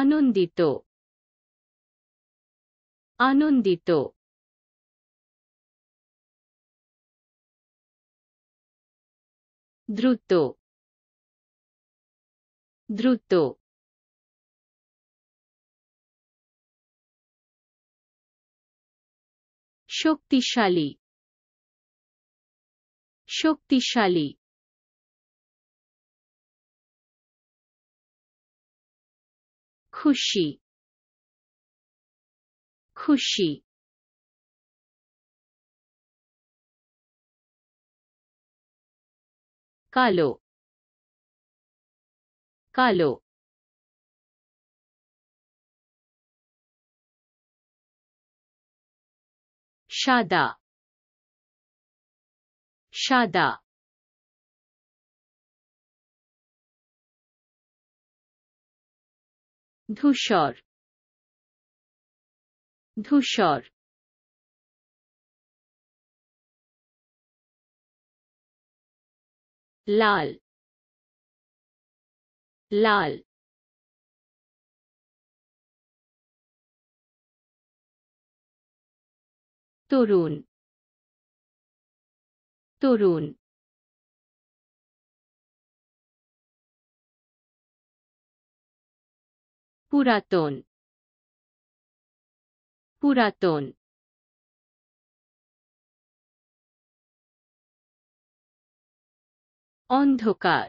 আনন্দিত আনন্দিত দ্রুত দ্রুত শক্তিশালী শক্তিশালী खुशी खुशी कालो कालो शादा शादा ধূসর ধূসর লাল লাল তরুণ তরুণ পুরাতন পুরাতন অন্ধকার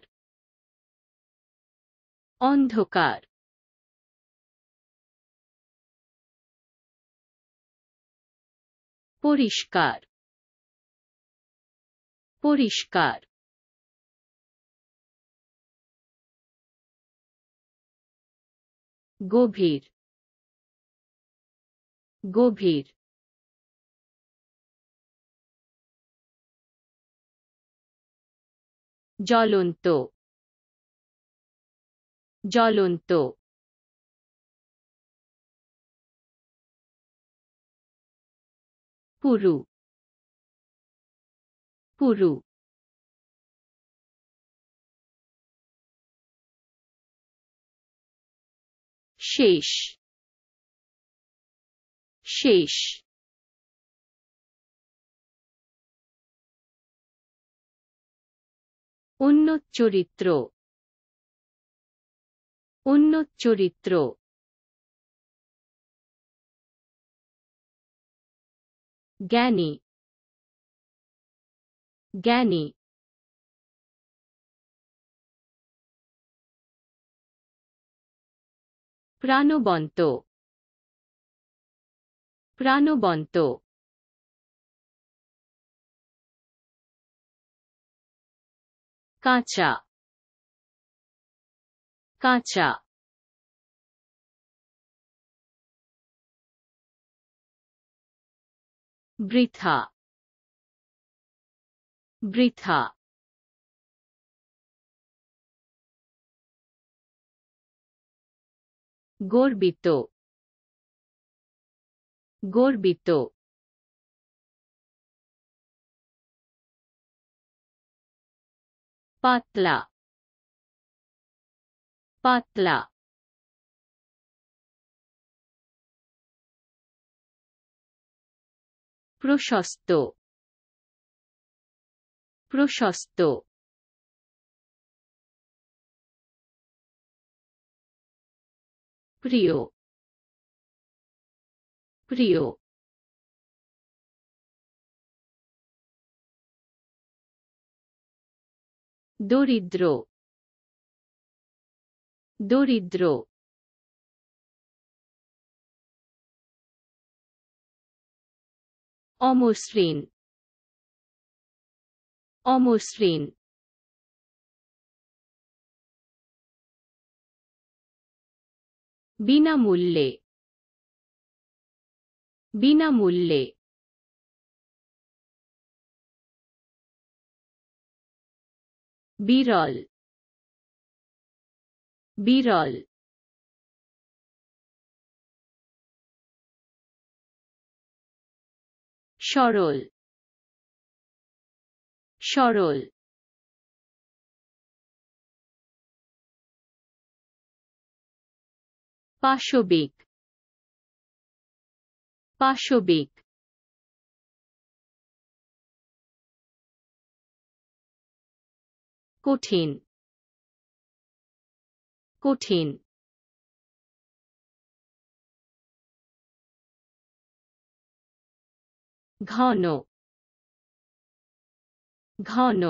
অন্ধকার পরিষ্কার পরিষ্কার गोभीर गोभीर ज्वलंत ज्वलंत पुरु पुरु शेष शेष উন্নত চরিত্র উন্নত চরিত্র জ্ঞানী জ্ঞানী প্রাণবন্ত প্রাণবন্ত কাঁচা কাঁচা বৃথা বৃথা গর্বিত গর্বিত পাতলা পাতলা প্রশস্ত প্রশস্ত प्रियो प्रियो দরিদ্র দরিদ্র অমসৃণ অমসৃণ বিনামূল্যে বিনামূল্যে বিরল বিরল সরল সরল পাশবিক পাশবিক কঠিন কঠিন ঘন ঘন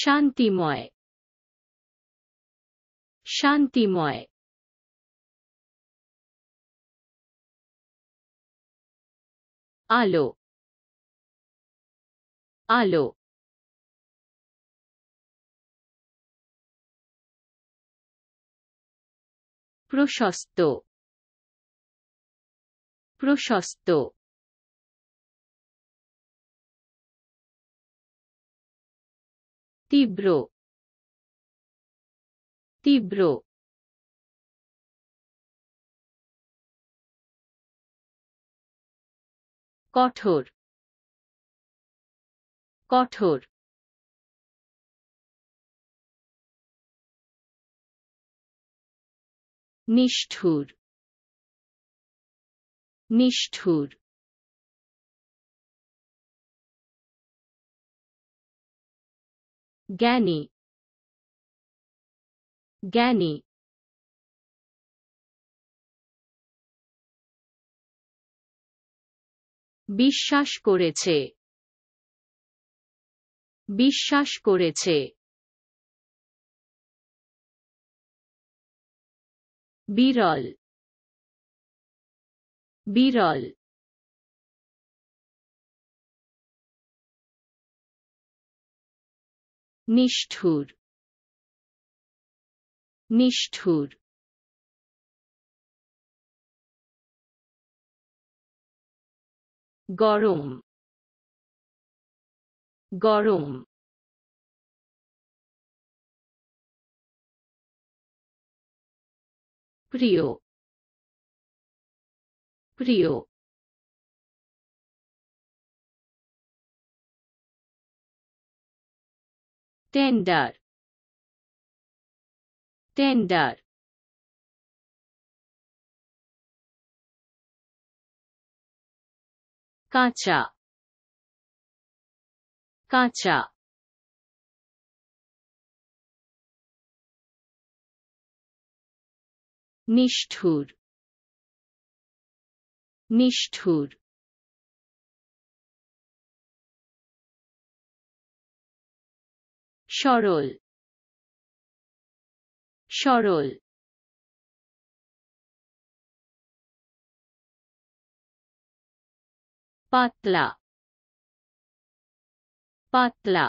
শান্তিময় শান্তিময় আলো আলো প্রশস্ত প্রশস্ত তীব্র তীব্র কঠোর কঠোর নিষ্ঠুর নিষ্ঠুর জ্ঞানী জ্ঞানী বিশ্বাস করেছে বিশ্বাস করেছে বিরল বিরল নিষ্ঠুর নিষ্ঠুর গরম গরম প্রিয় প্রিয় tender tender কাঁচা কাঁচা নিষ্ঠুর নিষ্ঠুর সরল সরল পাতলা পাতলা